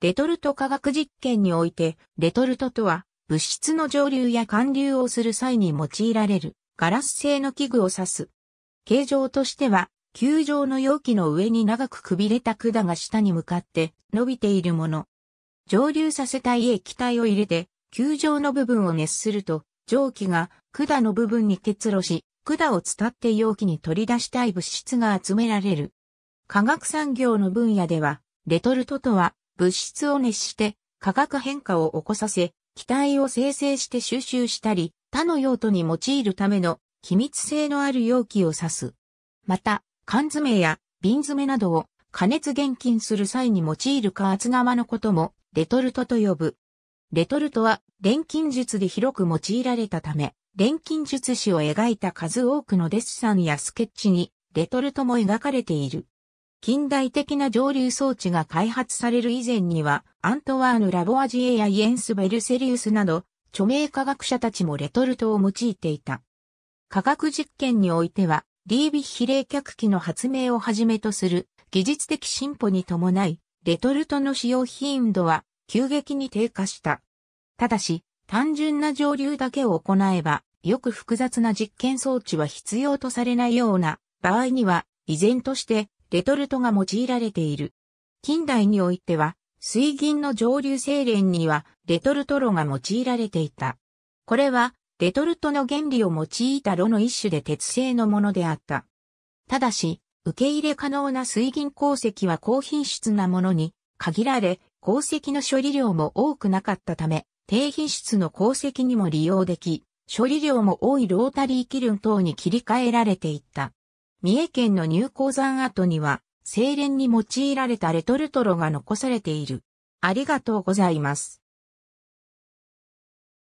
レトルト化学実験において、レトルトとは、物質の蒸留や貫流をする際に用いられる、ガラス製の器具を指す。形状としては、球状の容器の上に長くくびれた管が下に向かって伸びているもの。蒸留させたい液体を入れて、球状の部分を熱すると、蒸気が管の部分に結露し、管を伝って容器に取り出したい物質が集められる。化学産業の分野では、レトルトとは、物質を熱して化学変化を起こさせ、気体を生成して収集したり、他の用途に用いるための機密性のある容器を指す。また、缶詰や瓶詰などを加熱厳禁する際に用いる加圧釜のこともレトルトと呼ぶ。レトルトは錬金術で広く用いられたため、錬金術師を描いた数多くのデッサンやスケッチにレトルトも描かれている。近代的な蒸留装置が開発される以前には、アントワーヌ・ラボアジエやイエンス・ベルセリウスなど、著名科学者たちもレトルトを用いていた。科学実験においては、リービ例ヒ冷機の発明をはじめとする技術的進歩に伴い、レトルトの使用頻度は急激に低下した。ただし、単純な蒸留だけを行えば、よく複雑な実験装置は必要とされないような場合には、依然としてレトルトが用いられている。近代においては、水銀の上流精錬にはレトルト炉が用いられていた。これは、レトルトの原理を用いた炉の一種で鉄製のものであった。ただし、受け入れ可能な水銀鉱石は高品質なものに限られ、鉱石の処理量も多くなかったため、低品質の鉱石にも利用でき、処理量も多いロータリー気ルン等に切り替えられていった。三重県の入港山跡には、精錬に用いられたレトルトロが残されている。ありがとうございます。